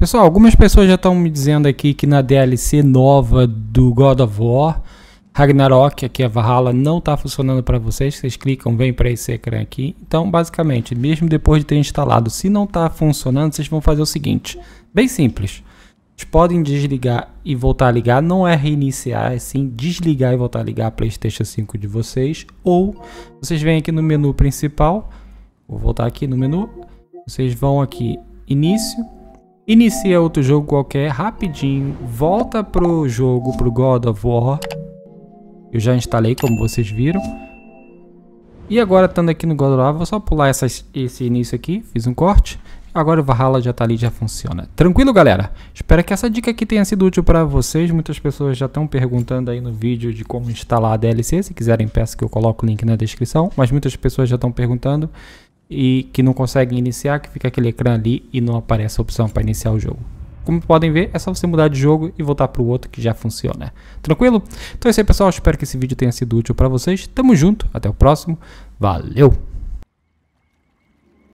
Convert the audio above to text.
Pessoal, algumas pessoas já estão me dizendo aqui que na DLC nova do God of War, Ragnarok, aqui a Valhalla, não está funcionando para vocês. Vocês clicam, vem para esse ecrã aqui. Então, basicamente, mesmo depois de ter instalado, se não está funcionando, vocês vão fazer o seguinte. Bem simples. Vocês podem desligar e voltar a ligar. Não é reiniciar, é sim desligar e voltar a ligar a PlayStation 5 de vocês. Ou vocês vêm aqui no menu principal. Vou voltar aqui no menu. Vocês vão aqui, início inicia outro jogo qualquer rapidinho, volta pro jogo, pro God of War. Eu já instalei, como vocês viram. E agora, estando aqui no God of War, vou só pular esse início aqui, fiz um corte. Agora o Valhalla já tá ali, já funciona. Tranquilo, galera? Espero que essa dica aqui tenha sido útil para vocês. Muitas pessoas já estão perguntando aí no vídeo de como instalar a DLC. Se quiserem, peço que eu coloque o link na descrição. Mas muitas pessoas já estão perguntando e que não consegue iniciar, que fica aquele ecrã ali e não aparece a opção para iniciar o jogo. Como podem ver, é só você mudar de jogo e voltar para o outro que já funciona. Tranquilo? Então é isso aí, pessoal. Espero que esse vídeo tenha sido útil para vocês. Tamo junto. Até o próximo. Valeu!